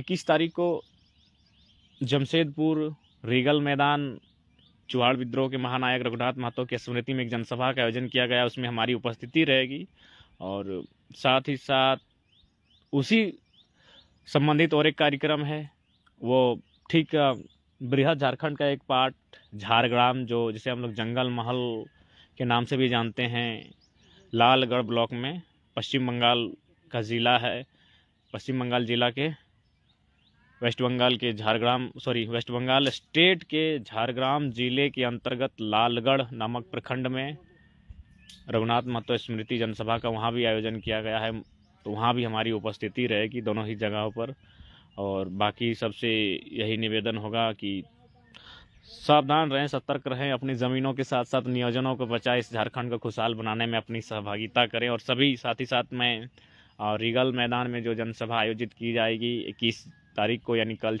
इक्कीस तारीख को जमशेदपुर रीगल मैदान चुहाड़ विद्रोह के महानायक रघुनाथ महतो की स्मृति में एक जनसभा का आयोजन किया गया उसमें हमारी उपस्थिति रहेगी और साथ ही साथ उसी संबंधित और एक कार्यक्रम है वो ठीक बृहद झारखंड का एक पार्ट झारग्राम जो जिसे हम लोग जंगल महल के नाम से भी जानते हैं लालगढ़ ब्लॉक में पश्चिम बंगाल का ज़िला है पश्चिम बंगाल ज़िला के वेस्ट बंगाल के झारग्राम सॉरी वेस्ट बंगाल स्टेट के झारग्राम जिले के अंतर्गत लालगढ़ नामक प्रखंड में रघुनाथ महतो स्मृति जनसभा का वहाँ भी आयोजन किया गया है तो वहाँ भी हमारी उपस्थिति रहेगी दोनों ही जगहों पर और बाकी सबसे यही निवेदन होगा कि सावधान रहें सतर्क रहें अपनी ज़मीनों के साथ साथ नियोजनों को बचाए इस झारखंड को खुशहाल बनाने में अपनी सहभागिता करें और सभी साथ ही साथ मैं और रिगल मैदान में जो जनसभा आयोजित की जाएगी इक्कीस तारीख को यानी कल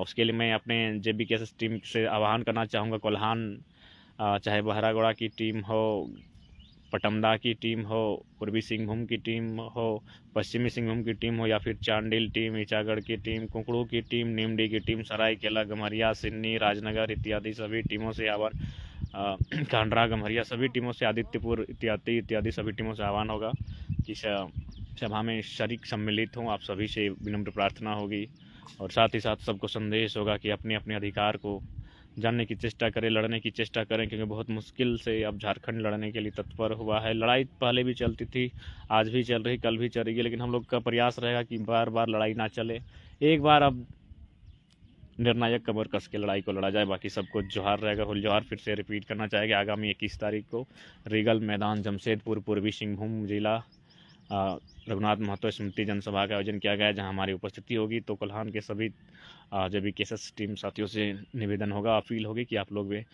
उसके लिए मैं अपने जे बी टीम से आह्वान करना चाहूँगा कोल्हान चाहे बहरागोड़ा की टीम हो पटमदा की टीम हो पूर्वी सिंहभूम की टीम हो पश्चिमी सिंहभूम की टीम हो या फिर चांडिल टीम ईचागढ़ की टीम कुकड़ू की टीम नीमडी की टीम सरायकेला गमरिया सिन्नी राजनगर इत्यादि सभी टीमों से आह्वान कांडरा गमरिया सभी टीमों से आदित्यपुर इत्यादि इत्यादि सभी टीमों से आह्वान होगा कि सभा में शरीक सम्मिलित हों आप सभी से विनम्र प्रार्थना होगी और साथ ही साथ सबको संदेश होगा कि अपने अपने अधिकार को जानने की चेष्टा करें लड़ने की चेष्टा करें क्योंकि बहुत मुश्किल से अब झारखंड लड़ने के लिए तत्पर हुआ है लड़ाई पहले भी चलती थी आज भी चल रही कल भी चल रही है लेकिन हम लोग का प्रयास रहेगा कि बार बार लड़ाई ना चले एक बार अब निर्णायक कमर कस के लड़ाई को लड़ा जाए बाकी सबको जोहार रहेगा हुल जोहार फिर से रिपीट करना चाहेगा आगामी इक्कीस तारीख को रीगल मैदान जमशेदपुर पूर्वी सिंहभूम जिला रघुनाथ महतो स्मृति जनसभा का आयोजन किया गया जहां हमारी उपस्थिति होगी तो कल्हान के सभी जब भी केसेस टीम साथियों से निवेदन होगा अपील होगी कि आप लोग वे